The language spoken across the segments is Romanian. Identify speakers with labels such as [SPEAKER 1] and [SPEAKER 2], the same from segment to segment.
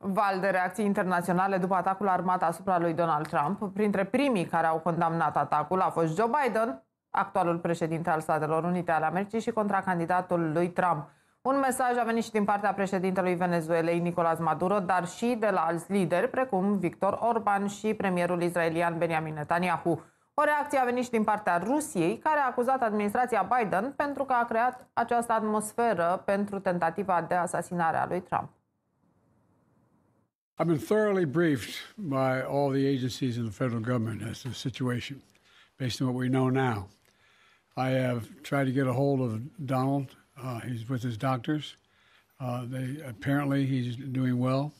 [SPEAKER 1] Val de reacții internaționale după atacul armat asupra lui Donald Trump. Printre primii care au condamnat atacul a fost Joe Biden, actualul președinte al Statelor Unite ale Americii și contracandidatul lui Trump. Un mesaj a venit și din partea președintelui Venezuelei Nicolas Maduro, dar și de la alți lideri, precum Victor Orban și premierul israelian Benjamin Netanyahu. O reacție a venit și din partea Rusiei, care a acuzat administrația Biden pentru că a creat această atmosferă pentru tentativa de asasinare a lui Trump.
[SPEAKER 2] I've been thoroughly briefed by all the agencies in the federal government as to the situation based on what we know now. I have tried to get a hold of Donald. Uh, he's with his doctors. Uh, they apparently he's doing well.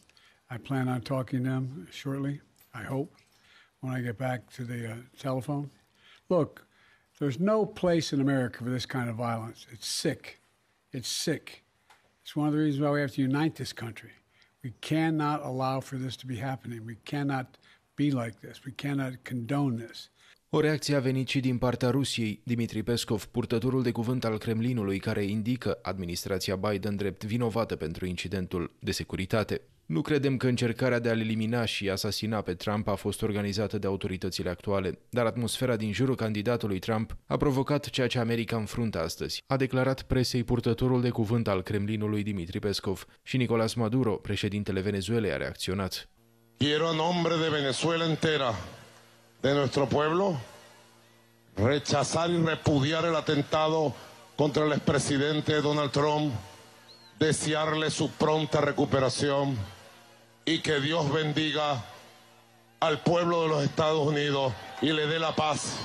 [SPEAKER 2] I plan on talking to them shortly. I hope when I get back to the uh, telephone. Look, there's no place in America for this kind of violence. It's sick. It's sick. It's one of the reasons why we have to unite this country. We cannot allow for this to be happening. We cannot be like this. We cannot condone
[SPEAKER 3] this. O reacție a venit și din partea Rusiei. Dimitri Peskov, purtătorul de cuvânt al Kremlinului, care indică administrația Biden drept vinovată pentru incidentul de securitate. Nu credem că încercarea de a-l elimina și asasina pe Trump a fost organizată de autoritățile actuale, dar atmosfera din jurul candidatului Trump a provocat ceea ce America înfruntă astăzi, a declarat presei purtătorul de cuvânt al Kremlinului Dimitri Peskov și Nicolas Maduro, președintele Venezuelei, a reacționat.
[SPEAKER 4] Quiero nombre de Venezuela entera, de nuestro pueblo, rechazar y repudiar el atentado contra el expresidente Donald Trump, desearle su pronta recuperación y que Dios bendiga al pueblo de los Estados Unidos y le dé la paz.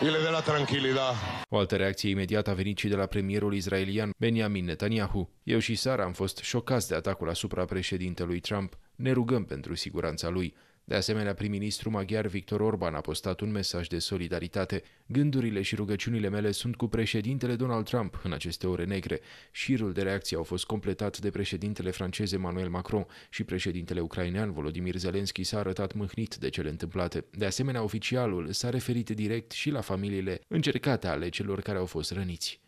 [SPEAKER 4] de la tranquilidad.
[SPEAKER 3] O altă reacție imediată a venit și de la premierul israelian Benjamin Netanyahu. Eu și Sara am fost șocați de atacul asupra președintelui Trump. Ne rugăm pentru siguranța lui. De asemenea, prim-ministru maghiar Victor Orban a postat un mesaj de solidaritate. Gândurile și rugăciunile mele sunt cu președintele Donald Trump în aceste ore negre. Șirul de reacție au fost completat de președintele francez Emmanuel Macron și președintele ucrainean Volodymyr Zelensky s-a arătat mâhnit de cele întâmplate. De asemenea, oficialul s-a referit direct și la familiile încercate ale celor care au fost răniți.